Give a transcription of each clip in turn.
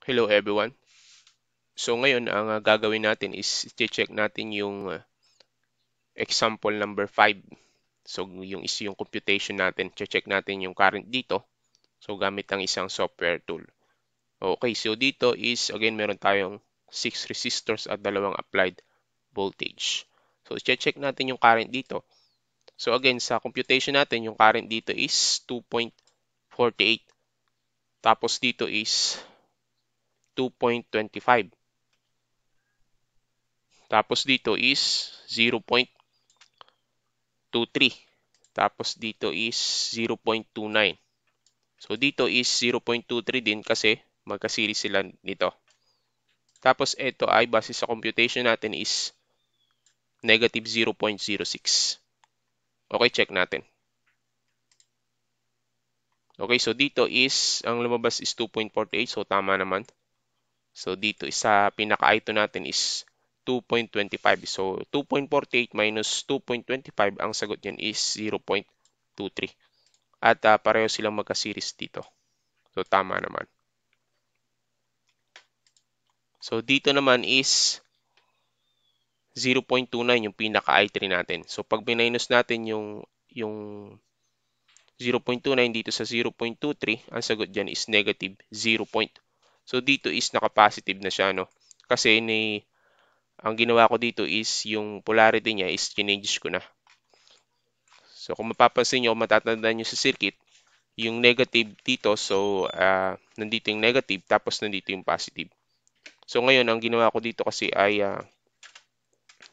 Hello everyone. So ngayon ang ah, gagawin natin is check natin yung ah, example number 5. So yung is yung computation natin, che check natin yung current dito. So gamit ang isang software tool. Okay, so dito is again meron tayong 6 resistors at dalawang applied voltage. So che check natin yung current dito. So again sa computation natin yung current dito is 2.48. Tapos dito is 2.25. Tapos dito is 0.23. Tapos dito is 0.29. So dito is 0.23 din kasi magkasiri sila nito. Tapos ito ay base sa computation natin is negative 0.06. Okay, check natin. Okay, so dito is, ang lumabas is 2.48, so tama naman. So dito isa pinaka i natin is 2.25. So 2.48 minus 2.25 ang sagot niyan is 0.23. At uh, pareho silang magka-series dito. So tama naman. So dito naman is 0.29 yung pinaka i natin. So pag minus natin yung yung 0.29 dito sa 0.23, ang sagot diyan is negative 0.23. So dito is naka-positive na siya no. Kasi ni ang ginawa ko dito is yung polarity niya is change ko na. So kung mapapansin niyo, matatandaan niyo sa circuit, yung negative dito, so uh, nandito yung negative tapos nandito yung positive. So ngayon ang ginawa ko dito kasi ay uh,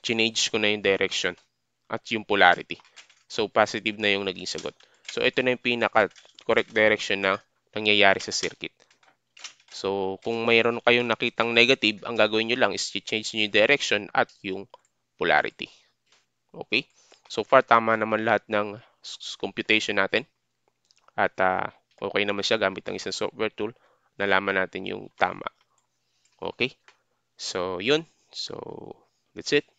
change ko na yung direction at yung polarity. So positive na yung naging sagot. So ito na yung pinaka correct direction na nangyayari sa circuit. So, kung mayroon kayong nakitang negative, ang gagawin nyo lang is change nyo yung direction at yung polarity. Okay? So far, tama naman lahat ng computation natin. At uh, okay naman siya gamit ng isang software tool. Nalaman natin yung tama. Okay? So, yun. So, that's it.